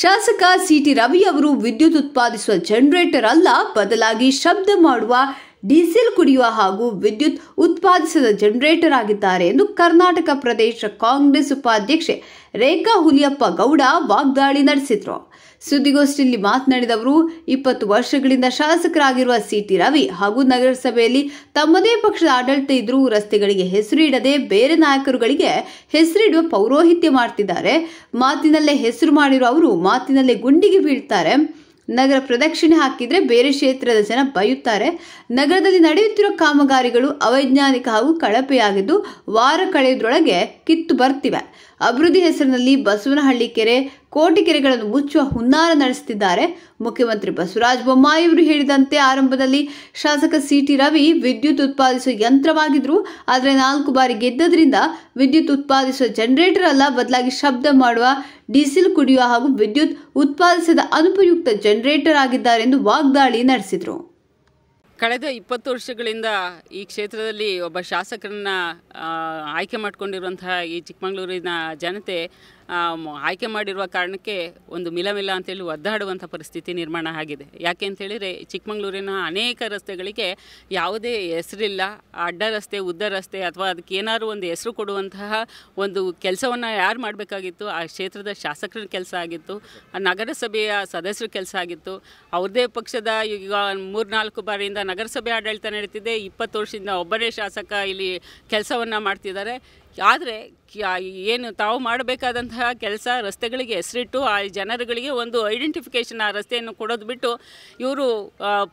ಶಾಸಕ ಸಿಟಿ ರವಿ ಅವರು ವಿದ್ಯುತ್ ಉತ್ಪಾದಿಸುವ ಜನರೇಟರ್ ಅಲ್ಲ ಬದಲಾಗಿ ಶಬ್ದ ಮಾಡುವ ಡೀಸೆಲ್ ಕುಡಿಯುವ ಹಾಗೂ ವಿದ್ಯುತ್ ಉತ್ಪಾದಿಸಿದ ಜನರೇಟರ್ ಆಗಿದ್ದಾರೆ ಎಂದು ಕರ್ನಾಟಕ ಪ್ರದೇಶ ಕಾಂಗ್ರೆಸ್ ಉಪಾಧ್ಯಕ್ಷೆ ರೇಖಾ ಹುಲಿಯಪ್ಪ ಗೌಡ ವಾಗ್ದಾಳಿ ನಡೆಸಿದ್ರು ಸುದ್ದಿಗೋಷ್ಠಿಯಲ್ಲಿ ಮಾತನಾಡಿದ ಅವರು ಇಪ್ಪತ್ತು ವರ್ಷಗಳಿಂದ ಶಾಸಕರಾಗಿರುವ ಸಿಟಿ ರವಿ ಹಾಗೂ ನಗರಸಭೆಯಲ್ಲಿ ತಮ್ಮದೇ ಪಕ್ಷದ ಆಡಳಿತ ಇದ್ರೂ ರಸ್ತೆಗಳಿಗೆ ಇಡದೆ ಬೇರೆ ನಾಯಕರುಗಳಿಗೆ ಹೆಸರಿಡುವ ಪೌರೋಹಿತ್ಯ ಮಾಡ್ತಿದ್ದಾರೆ ಮಾತಿನಲ್ಲೇ ಹೆಸರು ಮಾಡಿರುವ ಅವರು ಮಾತಿನಲ್ಲೇ ಗುಂಡಿಗೆ ಬೀಳ್ತಾರೆ ನಗರ ಪ್ರದಕ್ಷಿಣೆ ಹಾಕಿದರೆ ಬೇರೆ ಕ್ಷೇತ್ರದ ಜನ ಬಯುತ್ತಾರೆ ನಗರದಲ್ಲಿ ನಡೆಯುತ್ತಿರುವ ಕಾಮಗಾರಿಗಳು ಅವೈಜ್ಞಾನಿಕ ಹಾಗೂ ಕಳಪೆಯಾಗಿದ್ದು ವಾರ ಕಳೆಯುವುದರೊಳಗೆ ಕಿತ್ತು ಬರ್ತಿವೆ ಅಭಿವೃದ್ಧಿ ಹೆಸರಿನಲ್ಲಿ ಬಸವನಹಳ್ಳಿ ಕೆರೆ ಕೋಟಿ ಕೆರೆಗಳನ್ನು ಮುಚ್ಚುವ ಹುನ್ನಾರ ನಡೆಸುತ್ತಿದ್ದಾರೆ ಮುಖ್ಯಮಂತ್ರಿ ಬಸವರಾಜ ಅವರು ಹೇಳಿದಂತೆ ಆರಂಭದಲ್ಲಿ ಶಾಸಕ ಸಿಟಿ ರವಿ ವಿದ್ಯುತ್ ಉತ್ಪಾದಿಸುವ ಯಂತ್ರವಾಗಿದ್ರು ಆದರೆ ನಾಲ್ಕು ಬಾರಿ ಗೆದ್ದದ್ರಿಂದ ವಿದ್ಯುತ್ ಉತ್ಪಾದಿಸುವ ಜನರೇಟರ್ ಅಲ್ಲ ಬದಲಾಗಿ ಶಬ್ದ ಮಾಡುವ ಡೀಸೆಲ್ ಕುಡಿಯುವ ಹಾಗೂ ವಿದ್ಯುತ್ ಉತ್ಪಾದಿಸಿದ ಅನುಪಯುಕ್ತ ಜನರೇಟರ್ ಆಗಿದ್ದಾರೆ ಎಂದು ವಾಗ್ದಾಳಿ ನಡೆಸಿದರು ಕಳೆದ ಇಪ್ಪತ್ತು ವರ್ಷಗಳಿಂದ ಈ ಕ್ಷೇತ್ರದಲ್ಲಿ ಒಬ್ಬ ಶಾಸಕರನ್ನು ಆಯ್ಕೆ ಮಾಡಿಕೊಂಡಿರುವಂತಹ ಈ ಚಿಕ್ಕಮಗಳೂರಿನ ಜನತೆ ಆಯ್ಕೆ ಮಾಡಿರುವ ಕಾರಣಕ್ಕೆ ಒಂದು ಮಿಲ ಮಿಲ ಅಂತೇಳಿ ಒದ್ದಾಡುವಂಥ ಪರಿಸ್ಥಿತಿ ನಿರ್ಮಾಣ ಆಗಿದೆ ಯಾಕೆ ಅಂತೇಳಿದರೆ ಚಿಕ್ಕಮಗಳೂರಿನ ಅನೇಕ ರಸ್ತೆಗಳಿಗೆ ಯಾವುದೇ ಹೆಸರಿಲ್ಲ ಅಡ್ಡ ರಸ್ತೆ ಉದ್ದ ರಸ್ತೆ ಅಥವಾ ಅದಕ್ಕೆ ಏನಾದರೂ ಒಂದು ಹೆಸರು ಕೊಡುವಂತಹ ಒಂದು ಕೆಲಸವನ್ನು ಯಾರು ಮಾಡಬೇಕಾಗಿತ್ತು ಆ ಕ್ಷೇತ್ರದ ಶಾಸಕರ ಕೆಲಸ ಆಗಿತ್ತು ನಗರಸಭೆಯ ಸದಸ್ಯರ ಕೆಲಸ ಆಗಿತ್ತು ಅವ್ರದೇ ಪಕ್ಷದ ಈಗ ಮೂರ್ನಾಲ್ಕು ಬಾರಿಯಿಂದ ನಗರಸಭೆ ಆಡಳಿತ ನಡೀತಿದೆ ಇಪ್ಪತ್ತು ವರ್ಷದಿಂದ ಒಬ್ಬರೇ ಶಾಸಕ ಇಲ್ಲಿ ಕೆಲಸವನ್ನು ಮಾಡ್ತಿದ್ದಾರೆ ಆದರೆ ಏನು ತಾವು ಮಾಡಬೇಕಾದಂತಹ ಕೆಲಸ ರಸ್ತೆಗಳಿಗೆ ಹೆಸರಿಟ್ಟು ಆ ಜನರುಗಳಿಗೆ ಒಂದು ಐಡೆಂಟಿಫಿಕೇಷನ್ ಆ ರಸ್ತೆಯನ್ನು ಕೊಡೋದು ಬಿಟ್ಟು ಇವರು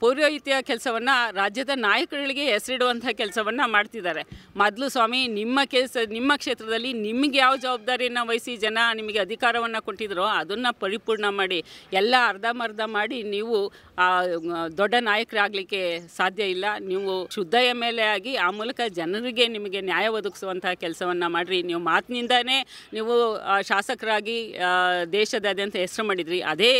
ಪೌರೋಹಿತ್ಯ ಕೆಲಸವನ್ನು ರಾಜ್ಯದ ನಾಯಕರಿಗೆ ಹೆಸರಿಡುವಂಥ ಕೆಲಸವನ್ನು ಮಾಡ್ತಿದ್ದಾರೆ ಮೊದಲು ಸ್ವಾಮಿ ನಿಮ್ಮ ಕೆಲಸ ನಿಮ್ಮ ಕ್ಷೇತ್ರದಲ್ಲಿ ನಿಮಗೆ ಯಾವ ಜವಾಬ್ದಾರಿಯನ್ನು ವಹಿಸಿ ಜನ ನಿಮಗೆ ಅಧಿಕಾರವನ್ನು ಕೊಟ್ಟಿದ್ರೋ ಅದನ್ನು ಪರಿಪೂರ್ಣ ಮಾಡಿ ಎಲ್ಲ ಮರ್ಧ ಮಾಡಿ ನೀವು ದೊಡ್ಡ ನಾಯಕರಾಗಲಿಕ್ಕೆ ಸಾಧ್ಯ ಇಲ್ಲ ನೀವು ಶುದ್ಧ ಎಮ್ ಆಗಿ ಆ ಮೂಲಕ ಜನರಿಗೆ ನಿಮಗೆ ನ್ಯಾಯ ಒದಗಿಸುವಂತಹ ಕೆಲಸವನ್ನು ಕಾರ್ಯವನ್ನು ಮಾಡಿರಿ ನೀವು ಮಾತಿನಿಂದನೇ ನೀವು ಶಾಸಕರಾಗಿ ದೇಶದಾದ್ಯಂತ ಹೆಸರು ಮಾಡಿದ್ರಿ ಅದೇ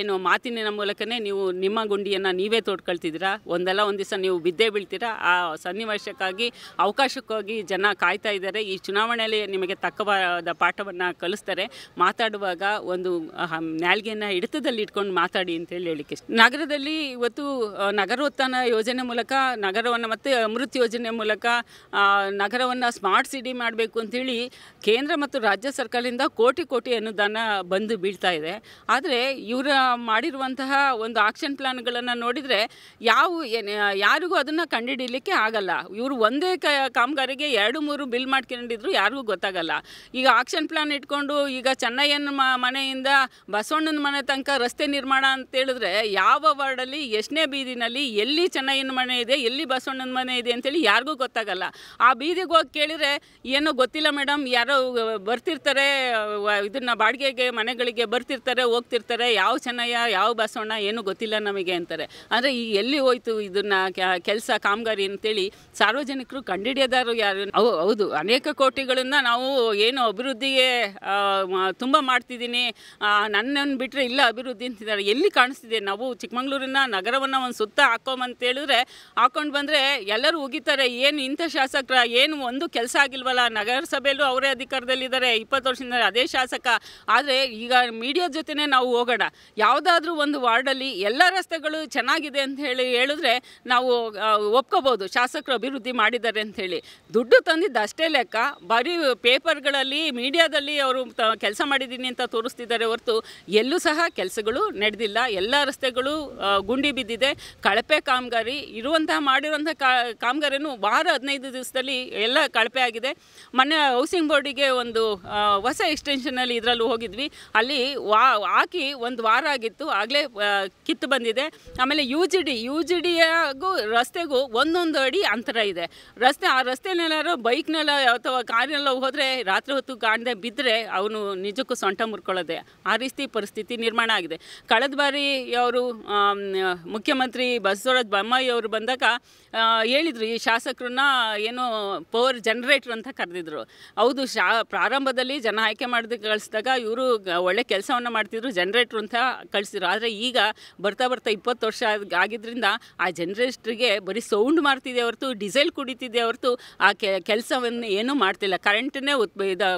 ಏನು ಮಾತಿನ ಮೂಲಕನೇ ನೀವು ನಿಮ್ಮ ಗುಂಡಿಯನ್ನು ನೀವೇ ತೋಡ್ಕೊಳ್ತಿದ್ದೀರಾ ಒಂದಲ್ಲ ಒಂದು ದಿವಸ ನೀವು ಬಿದ್ದೇ ಬೀಳ್ತೀರಾ ಆ ಸನ್ನಿವೇಶಕ್ಕಾಗಿ ಅವಕಾಶಕ್ಕಾಗಿ ಜನ ಕಾಯ್ತಾ ಇದ್ದಾರೆ ಈ ಚುನಾವಣೆಯಲ್ಲಿ ನಿಮಗೆ ತಕ್ಕವಾದ ಪಾಠವನ್ನು ಕಲಿಸ್ತಾರೆ ಮಾತಾಡುವಾಗ ಒಂದು ನ್ಯಾಲ್ಗೆಯನ್ನು ಹಿಡಿತದಲ್ಲಿ ಇಟ್ಕೊಂಡು ಮಾತಾಡಿ ಅಂತೇಳಿ ಹೇಳಿಕೆ ನಗರದಲ್ಲಿ ಇವತ್ತು ನಗರೋತ್ಥಾನ ಯೋಜನೆ ಮೂಲಕ ನಗರವನ್ನು ಮತ್ತು ಅಮೃತ್ ಯೋಜನೆ ಮೂಲಕ ನಗರವನ್ನು ಸ್ಮಾರ್ಟ್ ಸಬ್ಸಿಡಿ ಮಾಡಬೇಕು ಅಂಥೇಳಿ ಕೇಂದ್ರ ಮತ್ತು ರಾಜ್ಯ ಸರ್ಕಾರದಿಂದ ಕೋಟಿ ಕೋಟಿ ಅನುದಾನ ಬಂದು ಬೀಳ್ತಾ ಇದೆ ಆದರೆ ಇವರ ಮಾಡಿರುವಂತಹ ಒಂದು ಆಕ್ಷನ್ ಪ್ಲ್ಯಾನ್ಗಳನ್ನು ನೋಡಿದರೆ ಯಾವ ಯಾರಿಗೂ ಅದನ್ನು ಕಂಡುಹಿಡಿಯಲಿಕ್ಕೆ ಆಗಲ್ಲ ಇವರು ಒಂದೇ ಕ ಕಾಮಗಾರಿಗೆ ಎರಡು ಮೂರು ಬಿಲ್ ಮಾಡ್ಕೊಂಡಿದ್ರು ಯಾರಿಗೂ ಗೊತ್ತಾಗಲ್ಲ ಈಗ ಆಕ್ಷನ್ ಪ್ಲ್ಯಾನ್ ಇಟ್ಕೊಂಡು ಈಗ ಚೆನ್ನಯ್ಯನ ಮನೆಯಿಂದ ಬಸವಣ್ಣನ ಮನೆ ತನಕ ರಸ್ತೆ ನಿರ್ಮಾಣ ಅಂತೇಳಿದ್ರೆ ಯಾವ ವಾರ್ಡಲ್ಲಿ ಎಷ್ಟನೇ ಬೀದಿನಲ್ಲಿ ಎಲ್ಲಿ ಚೆನ್ನಯ್ಯನ ಮನೆ ಇದೆ ಎಲ್ಲಿ ಬಸವಣ್ಣನ ಮನೆ ಇದೆ ಅಂತೇಳಿ ಯಾರಿಗೂ ಗೊತ್ತಾಗಲ್ಲ ಆ ಬೀದಿಗೆ ಹೋಗಿ ಕೇಳಿದರೆ ಏನೋ ಗೊತ್ತಿಲ್ಲ ಮೇಡಮ್ ಯಾರೋ ಬರ್ತಿರ್ತಾರೆ ಇದನ್ನ ಬಾಡಿಗೆಗೆ ಮನೆಗಳಿಗೆ ಬರ್ತಿರ್ತಾರೆ ಹೋಗ್ತಿರ್ತಾರೆ ಯಾವ ಚೆನ್ನಯ್ಯ ಯಾವ ಬಸವಣ್ಣ ಏನೂ ಗೊತ್ತಿಲ್ಲ ನಮಗೆ ಅಂತಾರೆ ಅಂದರೆ ಈ ಎಲ್ಲಿ ಹೋಯ್ತು ಇದನ್ನ ಕೆಲಸ ಕಾಮಗಾರಿ ಅಂತೇಳಿ ಸಾರ್ವಜನಿಕರು ಕಂಡುಹಿಡಿಯೋದಾರು ಯಾರು ಹೌದು ಅನೇಕ ಕೋಟಿಗಳನ್ನು ನಾವು ಏನು ಅಭಿವೃದ್ಧಿಗೆ ತುಂಬ ಮಾಡ್ತಿದ್ದೀನಿ ನನ್ನನ್ನು ಬಿಟ್ಟರೆ ಇಲ್ಲ ಅಭಿವೃದ್ಧಿ ಅಂತಿದ್ದಾರೆ ಎಲ್ಲಿ ಕಾಣಿಸ್ತಿದೆ ನಾವು ಚಿಕ್ಕಮಂಗ್ಳೂರಿನ ನಗರವನ್ನು ಒಂದು ಸುತ್ತ ಹಾಕೊಂಬಂತೇಳಿದ್ರೆ ಹಾಕೊಂಡು ಬಂದರೆ ಎಲ್ಲರೂ ಉಗಿತಾರೆ ಏನು ಇಂಥ ಶಾಸಕರ ಏನು ಒಂದು ಕೆಲಸ ಆಗಿಲ್ವಲ್ಲ ನಗರಸಭೆಯಲ್ಲೂ ಅವರೇ ಅಧಿಕಾರದಲ್ಲಿದ್ದಾರೆ ಇಪ್ಪತ್ತು ವರ್ಷದಿಂದ ಅದೇ ಶಾಸಕ ಆದರೆ ಈಗ ಮೀಡಿಯಾದ ಜೊತೆನೇ ನಾವು ಹೋಗೋಣ ಯಾವುದಾದ್ರೂ ಒಂದು ವಾರ್ಡಲ್ಲಿ ಎಲ್ಲ ರಸ್ತೆಗಳು ಚೆನ್ನಾಗಿದೆ ಅಂತ ಹೇಳಿ ಹೇಳಿದ್ರೆ ನಾವು ಒಪ್ಕೋಬೋದು ಶಾಸಕರು ಅಭಿವೃದ್ಧಿ ಮಾಡಿದ್ದಾರೆ ಅಂತ ಹೇಳಿ ದುಡ್ಡು ತಂದಿದ್ದು ಅಷ್ಟೇ ಲೆಕ್ಕ ಬರೀ ಪೇಪರ್ಗಳಲ್ಲಿ ಮೀಡಿಯಾದಲ್ಲಿ ಅವರು ಕೆಲಸ ಮಾಡಿದ್ದೀನಿ ಅಂತ ತೋರಿಸ್ತಿದ್ದಾರೆ ಹೊರತು ಎಲ್ಲೂ ಸಹ ಕೆಲಸಗಳು ನಡೆದಿಲ್ಲ ಎಲ್ಲ ರಸ್ತೆಗಳು ಗುಂಡಿ ಬಿದ್ದಿದೆ ಕಳಪೆ ಕಾಮಗಾರಿ ಇರುವಂತಹ ಮಾಡಿರುವಂಥ ಕಾಮಗಾರಿಯನ್ನು ವಾರ ಹದಿನೈದು ದಿವಸದಲ್ಲಿ ಎಲ್ಲ ಕಳಪೆ ಆಗಿದೆ ಆಗಿದೆ ಮೊನ್ನೆ ಹೌಸಿಂಗ್ ಬೋರ್ಡಿಗೆ ಒಂದು ಹೊಸ ಎಕ್ಸ್ಟೆನ್ಷನಲ್ಲಿ ಇದರಲ್ಲಿ ಹೋಗಿದ್ವಿ ಅಲ್ಲಿ ವಾ ಹಾಕಿ ಒಂದು ವಾರ ಆಗಿತ್ತು ಆಗಲೇ ಕಿತ್ತು ಬಂದಿದೆ ಆಮೇಲೆ U G D U G ಡಿಯಾಗೂ ರಸ್ತೆಗೂ ಒಂದೊಂದು ಅಡಿ ಅಂತರ ಇದೆ ರಸ್ತೆ ಆ ರಸ್ತೆನೆಲ್ಲಾರು ಬೈಕ್ನೆಲ್ಲ ಅಥವಾ ಕಾರಿನೆಲ್ಲ ಹೋದರೆ ರಾತ್ರಿ ಹೊತ್ತು ಕಾಣದೆ ಬಿದ್ದರೆ ಅವನು ನಿಜಕ್ಕೂ ಸೊಂಟ ಮುರ್ಕೊಳ್ಳೋದೆ ಆ ರೀತಿ ಪರಿಸ್ಥಿತಿ ನಿರ್ಮಾಣ ಆಗಿದೆ ಕಳೆದ ಬಾರಿ ಅವರು ಮುಖ್ಯಮಂತ್ರಿ ಬಸವರಾಜ ಬೊಮ್ಮಾಯಿ ಅವರು ಬಂದಾಗ ಹೇಳಿದರು ಈ ಶಾಸಕರನ್ನ ಏನು ಪವರ್ ಜನರೇಟರ್ ಅಂತ ಕರೆದಿದ್ರು ಹೌದು ಶಾ ಪ್ರಾರಂಭದಲ್ಲಿ ಜನ ಆಯ್ಕೆ ಮಾಡಿದ ಕಳಿಸಿದಾಗ ಇವರು ಒಳ್ಳೆ ಕೆಲಸವನ್ನು ಮಾಡ್ತಿದ್ರು ಜನರೇಟರ್ ಅಂತ ಕಳಿಸಿದ್ರು ಆದರೆ ಈಗ ಬರ್ತಾ ಬರ್ತಾ ಇಪ್ಪತ್ತು ವರ್ಷ ಆಗಿದ್ದರಿಂದ ಆ ಜನರೇಟ್ರಿಗೆ ಬರೀ ಸೌಂಡ್ ಮಾಡ್ತಿದ್ದೆ ಹೊರತು ಡೀಸೆಲ್ ಕುಡಿತಿದೆ ಹೊರತು ಆ ಕೆಲಸವನ್ನು ಏನೂ ಮಾಡ್ತಿಲ್ಲ ಕರೆಂಟನ್ನೇ ಉತ್ಪ ಇದು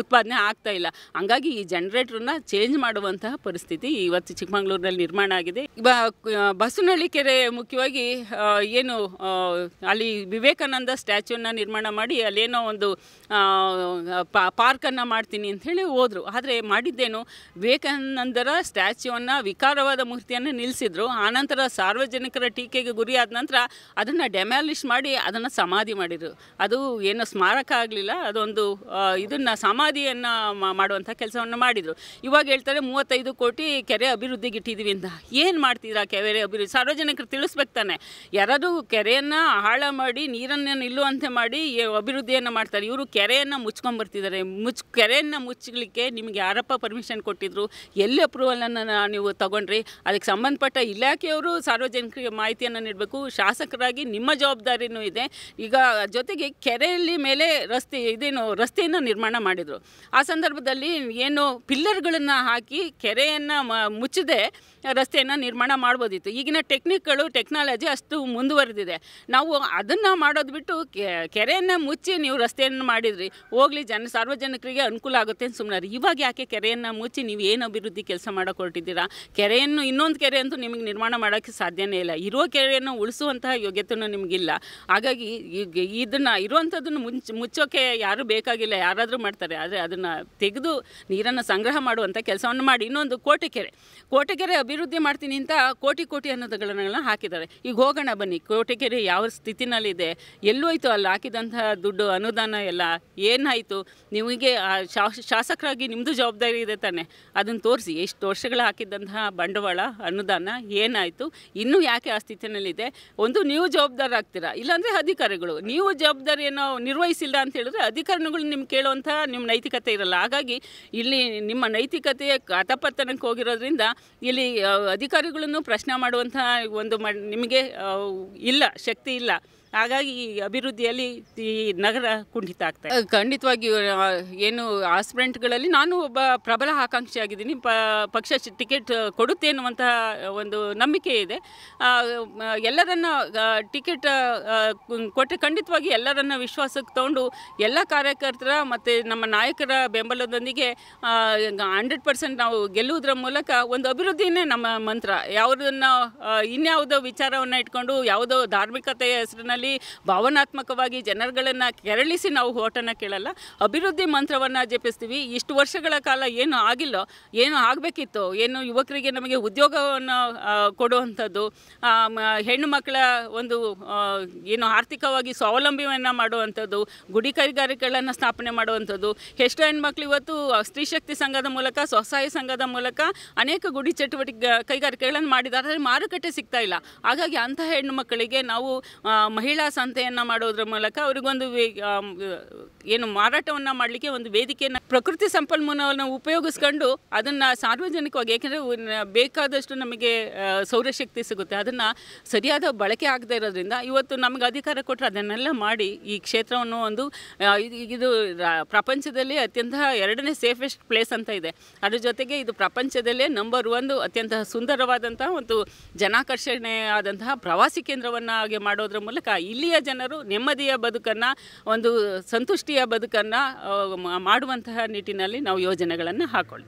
ಉತ್ಪಾದನೆ ಆಗ್ತಾ ಇಲ್ಲ ಹಂಗಾಗಿ ಈ ಜನರೇಟ್ರನ್ನ ಚೇಂಜ್ ಮಾಡುವಂತಹ ಪರಿಸ್ಥಿತಿ ಇವತ್ತು ಚಿಕ್ಕಮಂಗ್ಳೂರಿನಲ್ಲಿ ನಿರ್ಮಾಣ ಆಗಿದೆ ಬಸವನಹಳ್ಳಿ ಕೆರೆ ಮುಖ್ಯವಾಗಿ ಏನು ಅಲ್ಲಿ ವಿವೇಕಾನಂದ ಸ್ಟ್ಯಾಚ್ಯೂನ ನಿರ್ಮಾಣ ಮಾಡಿ ಅಲ್ಲೇನೋ ಒಂದು ಪಾರ್ಕನ್ನು ಮಾಡ್ತೀನಿ ಅಂಥೇಳಿ ಹೋದರು ಆದರೆ ಮಾಡಿದ್ದೇನು ವಿವೇಕಾನಂದರ ಸ್ಟ್ಯಾಚ್ಯೂವನ್ನು ವಿಕಾರವಾದ ಮೂರ್ತಿಯನ್ನು ನಿಲ್ಲಿಸಿದ್ರು ಆನಂತರ ಸಾರ್ವಜನಿಕರ ಟೀಕೆಗೆ ಗುರಿಯಾದ ನಂತರ ಅದನ್ನು ಡೆಮ್ಯಾಲಿಶ್ ಮಾಡಿ ಅದನ್ನು ಸಮಾಧಿ ಮಾಡಿದರು ಅದು ಏನೋ ಸ್ಮಾರಕ ಆಗಲಿಲ್ಲ ಅದೊಂದು ಇದನ್ನು ಸಮಾಧಿಯನ್ನು ಮಾಡುವಂಥ ಕೆಲಸವನ್ನು ಮಾಡಿದರು ಇವಾಗ ಹೇಳ್ತಾರೆ ಮೂವತ್ತೈದು ಕೋಟಿ ಕೆರೆ ಅಭಿವೃದ್ಧಿಗೆ ಇಟ್ಟಿದ್ದೀವಿ ಅಂತ ಏನು ಮಾಡ್ತೀರಾ ಕೆರೆ ಅಭಿವೃದ್ಧಿ ಸಾರ್ವಜನಿಕರು ತಿಳಿಸ್ಬೇಕು ತಾನೆ ಯಾರಾದರೂ ಕೆ ಕೆರೆಯನ್ನು ಹಾಳ ಮಾಡಿ ನೀರನ್ನು ನಿಲ್ಲುವಂತೆ ಮಾಡಿ ಅಭಿವೃದ್ಧಿಯನ್ನು ಮಾಡ್ತಾರೆ ಇವರು ಕೆರೆಯನ್ನು ಮುಚ್ಕೊಂಡ್ಬರ್ತಿದ್ದಾರೆ ಮುಚ್ ಕೆರೆಯನ್ನು ಮುಚ್ಚಲಿಕ್ಕೆ ನಿಮಗೆ ಯಾರಪ್ಪ ಪರ್ಮಿಷನ್ ಕೊಟ್ಟಿದ್ರು ಎಲ್ಲಿ ಅಪ್ರೂವಲನ್ನು ನೀವು ತಗೊಂಡ್ರಿ ಅದಕ್ಕೆ ಸಂಬಂಧಪಟ್ಟ ಇಲಾಖೆಯವರು ಸಾರ್ವಜನಿಕರಿಗೆ ಮಾಹಿತಿಯನ್ನು ನೀಡಬೇಕು ಶಾಸಕರಾಗಿ ನಿಮ್ಮ ಜವಾಬ್ದಾರಿನೂ ಇದೆ ಈಗ ಜೊತೆಗೆ ಕೆರೆಯಲ್ಲಿ ಮೇಲೆ ರಸ್ತೆ ಇದೇನು ರಸ್ತೆಯನ್ನು ನಿರ್ಮಾಣ ಮಾಡಿದರು ಆ ಸಂದರ್ಭದಲ್ಲಿ ಏನು ಪಿಲ್ಲರ್ಗಳನ್ನು ಹಾಕಿ ಕೆರೆಯನ್ನು ಮುಚ್ಚದೆ ರಸ್ತೆಯನ್ನು ನಿರ್ಮಾಣ ಮಾಡ್ಬೋದಿತ್ತು ಈಗಿನ ಟೆಕ್ನಿಕ್ಗಳು ಟೆಕ್ನಾಲಜಿ ಅಷ್ಟು ಮುಂದುವರೆದಿದೆ ಇದೆ ನಾವು ಅದನ್ನು ಮಾಡೋದು ಬಿಟ್ಟು ಕೆರೆಯನ್ನು ಮುಚ್ಚಿ ನೀವು ರಸ್ತೆಯನ್ನು ಮಾಡಿದ್ರಿ ಹೋಗ್ಲಿ ಜನ ಸಾರ್ವಜನಿಕರಿಗೆ ಅನುಕೂಲ ಆಗುತ್ತೆ ಅಂತ ಸುಮ್ಮನೆ ಇವಾಗ ಯಾಕೆ ಕೆರೆಯನ್ನು ಮುಚ್ಚಿ ನೀವು ಏನು ಅಭಿವೃದ್ಧಿ ಕೆಲಸ ಮಾಡೋಕೆ ಹೊರಟಿದ್ದೀರಾ ಕೆರೆಯನ್ನು ಇನ್ನೊಂದು ಕೆರೆ ಅಂತೂ ನಿಮಗೆ ನಿರ್ಮಾಣ ಮಾಡೋಕ್ಕೆ ಸಾಧ್ಯನೇ ಇಲ್ಲ ಇರೋ ಕೆರೆಯನ್ನು ಉಳಿಸುವಂತಹ ಯೋಗ್ಯತೆಯೂ ನಿಮಗಿಲ್ಲ ಹಾಗಾಗಿ ಇದನ್ನು ಇರುವಂಥದ್ದನ್ನು ಮುಚ್ಚಿ ಮುಚ್ಚೋಕೆ ಯಾರೂ ಬೇಕಾಗಿಲ್ಲ ಯಾರಾದರೂ ಮಾಡ್ತಾರೆ ಆದರೆ ಅದನ್ನು ತೆಗೆದು ನೀರನ್ನು ಸಂಗ್ರಹ ಮಾಡುವಂಥ ಕೆಲಸವನ್ನು ಮಾಡಿ ಇನ್ನೊಂದು ಕೋಟೆ ಕೆರೆ ಕೋಟೆ ಕೆರೆ ಅಭಿವೃದ್ಧಿ ಮಾಡ್ತೀನಿ ಅಂತ ಕೋಟಿ ಕೋಟಿ ಅನ್ನೋದುಗಳನ್ನು ಹಾಕಿದ್ದಾರೆ ಈಗ ಹೋಗೋಣ ಬನ್ನಿ ಕೋಟೆ ತರೀಕೆರೆ ಯಾವ ಸ್ಥಿತಿನಲ್ಲಿದೆ ಎಲ್ಲೋಯ್ತು ಅಲ್ಲಿ ಹಾಕಿದಂತಹ ದುಡ್ಡು ಅನುದಾನ ಎಲ್ಲ ಏನಾಯಿತು ನಿಮಗೆ ಶಾಸಕರಾಗಿ ನಿಮ್ಮದು ಜವಾಬ್ದಾರಿ ಇದೆ ತಾನೆ ಅದನ್ನು ತೋರಿಸಿ ಎಷ್ಟು ವರ್ಷಗಳ ಹಾಕಿದಂತಹ ಬಂಡವಾಳ ಅನುದಾನ ಏನಾಯಿತು ಇನ್ನೂ ಯಾಕೆ ಆ ಸ್ಥಿತಿನಲ್ಲಿದೆ ಒಂದು ನೀವು ಆಗ್ತೀರಾ ಇಲ್ಲಾಂದರೆ ಅಧಿಕಾರಿಗಳು ನೀವು ಜವಾಬ್ದಾರಿಯನ್ನು ನಿರ್ವಹಿಸಿಲ್ಲ ಅಂತ ಹೇಳಿದ್ರೆ ಅಧಿಕಾರಿಗಳು ನಿಮ್ಗೆ ಕೇಳುವಂತಹ ನಿಮ್ಮ ನೈತಿಕತೆ ಇರಲ್ಲ ಹಾಗಾಗಿ ಇಲ್ಲಿ ನಿಮ್ಮ ನೈತಿಕತೆಯ ಕಥಪತನಕ್ಕೆ ಹೋಗಿರೋದ್ರಿಂದ ಇಲ್ಲಿ ಅಧಿಕಾರಿಗಳನ್ನು ಪ್ರಶ್ನೆ ಮಾಡುವಂತಹ ಒಂದು ನಿಮಗೆ ಇಲ್ಲ ಶಕ್ತಿ ಇಲ್ಲ ಹಾಗಾಗಿ ಈ ಅಭಿವೃದ್ಧಿಯಲ್ಲಿ ಈ ನಗರ ಕುಂಠಿತ ಆಗ್ತದೆ ಖಂಡಿತವಾಗಿ ಏನು ಆಸ್ಪಿರೆಂಟ್ಗಳಲ್ಲಿ ನಾನು ಒಬ್ಬ ಪ್ರಬಲ ಆಗಿದ್ದೀನಿ ಪ ಪಕ್ಷ ಟಿಕೆಟ್ ಕೊಡುತ್ತೆ ಅನ್ನುವಂತಹ ಒಂದು ನಂಬಿಕೆ ಇದೆ ಎಲ್ಲರನ್ನ ಟಿಕೆಟ್ ಕೊಟ್ಟರೆ ಖಂಡಿತವಾಗಿ ಎಲ್ಲರನ್ನ ವಿಶ್ವಾಸಕ್ಕೆ ತಗೊಂಡು ಎಲ್ಲ ಕಾರ್ಯಕರ್ತರ ಮತ್ತು ನಮ್ಮ ನಾಯಕರ ಬೆಂಬಲದೊಂದಿಗೆ ಹಂಡ್ರೆಡ್ ಪರ್ಸೆಂಟ್ ನಾವು ಗೆಲ್ಲುವುದರ ಮೂಲಕ ಒಂದು ಅಭಿವೃದ್ಧಿಯೇ ನಮ್ಮ ಮಂತ್ರ ಯಾವುದನ್ನು ಇನ್ಯಾವುದೋ ವಿಚಾರವನ್ನು ಇಟ್ಕೊಂಡು ಯಾವುದೋ ಧಾರ್ಮಿಕತೆಯ ಹೆಸರಿನಲ್ಲಿ ಭಾವನಾತ್ಮಕವಾಗಿ ಜನರುಗಳನ್ನು ಕೆರಳಿಸಿ ನಾವು ಓಟನ್ನು ಕೇಳಲ್ಲ ಅಭಿವೃದ್ಧಿ ಮಂತ್ರವನ್ನು ಜಪಿಸ್ತೀವಿ ಇಷ್ಟು ವರ್ಷಗಳ ಕಾಲ ಏನು ಆಗಿಲ್ಲ ಏನು ಆಗಬೇಕಿತ್ತು ಏನು ಯುವಕರಿಗೆ ನಮಗೆ ಉದ್ಯೋಗವನ್ನು ಕೊಡುವಂಥದ್ದು ಹೆಣ್ಣು ಮಕ್ಕಳ ಒಂದು ಏನು ಆರ್ಥಿಕವಾಗಿ ಸ್ವಾವಲಂಬಿಯನ್ನು ಮಾಡುವಂಥದ್ದು ಗುಡಿ ಕೈಗಾರಿಕೆಗಳನ್ನು ಸ್ಥಾಪನೆ ಮಾಡುವಂಥದ್ದು ಎಷ್ಟೋ ಹೆಣ್ಮಕ್ಳು ಇವತ್ತು ಶಕ್ತಿ ಸಂಘದ ಮೂಲಕ ಸ್ವಸಹಾಯ ಸಂಘದ ಮೂಲಕ ಅನೇಕ ಗುಡಿ ಚಟುವಟಿಕೆ ಕೈಗಾರಿಕೆಗಳನ್ನು ಮಾಡಿದ್ದಾರೆ ಮಾರುಕಟ್ಟೆ ಸಿಗ್ತಾ ಇಲ್ಲ ಹಾಗಾಗಿ ಅಂತಹ ಹೆಣ್ಣು ಮಕ್ಕಳಿಗೆ ನಾವು ಮಹಿಳಾ ಮಹಿಳಾ ಸಂತೆಯನ್ನು ಮಾಡೋದ್ರ ಮೂಲಕ ಅವರಿಗೊಂದು ಏನು ಮಾರಾಟವನ್ನು ಮಾಡಲಿಕ್ಕೆ ಒಂದು ವೇದಿಕೆಯನ್ನು ಪ್ರಕೃತಿ ಸಂಪನ್ಮೂಲವನ್ನು ಉಪಯೋಗಿಸ್ಕೊಂಡು ಅದನ್ನು ಸಾರ್ವಜನಿಕವಾಗಿ ಏಕೆಂದರೆ ಬೇಕಾದಷ್ಟು ನಮಗೆ ಸೌರಶಕ್ತಿ ಸಿಗುತ್ತೆ ಅದನ್ನು ಸರಿಯಾದ ಬಳಕೆ ಆಗದೇ ಇರೋದ್ರಿಂದ ಇವತ್ತು ನಮಗೆ ಅಧಿಕಾರ ಕೊಟ್ಟರೆ ಅದನ್ನೆಲ್ಲ ಮಾಡಿ ಈ ಕ್ಷೇತ್ರವನ್ನು ಒಂದು ಇದು ಪ್ರಪಂಚದಲ್ಲಿ ಅತ್ಯಂತ ಎರಡನೇ ಸೇಫೆಸ್ಟ್ ಪ್ಲೇಸ್ ಅಂತ ಇದೆ ಅದರ ಜೊತೆಗೆ ಇದು ಪ್ರಪಂಚದಲ್ಲೇ ನಂಬರ್ ಒಂದು ಅತ್ಯಂತ ಸುಂದರವಾದಂತಹ ಒಂದು ಜನಾಕರ್ಷಣೆ ಆದಂತಹ ಪ್ರವಾಸಿ ಕೇಂದ್ರವನ್ನ ಹಾಗೆ ಮಾಡೋದ್ರ ಮೂಲಕ ಇಲ್ಲಿಯ ಜನರು ನೆಮ್ಮದಿಯ ಬದುಕನ್ನು ಒಂದು ಸಂತುಷ್ಟಿಯ ಬದುಕನ್ನು ಮಾಡುವಂತಹ ನಿಟ್ಟಿನಲ್ಲಿ ನಾವು ಯೋಜನೆಗಳನ್ನು ಹಾಕ್ಕೊಳ್ತೀವಿ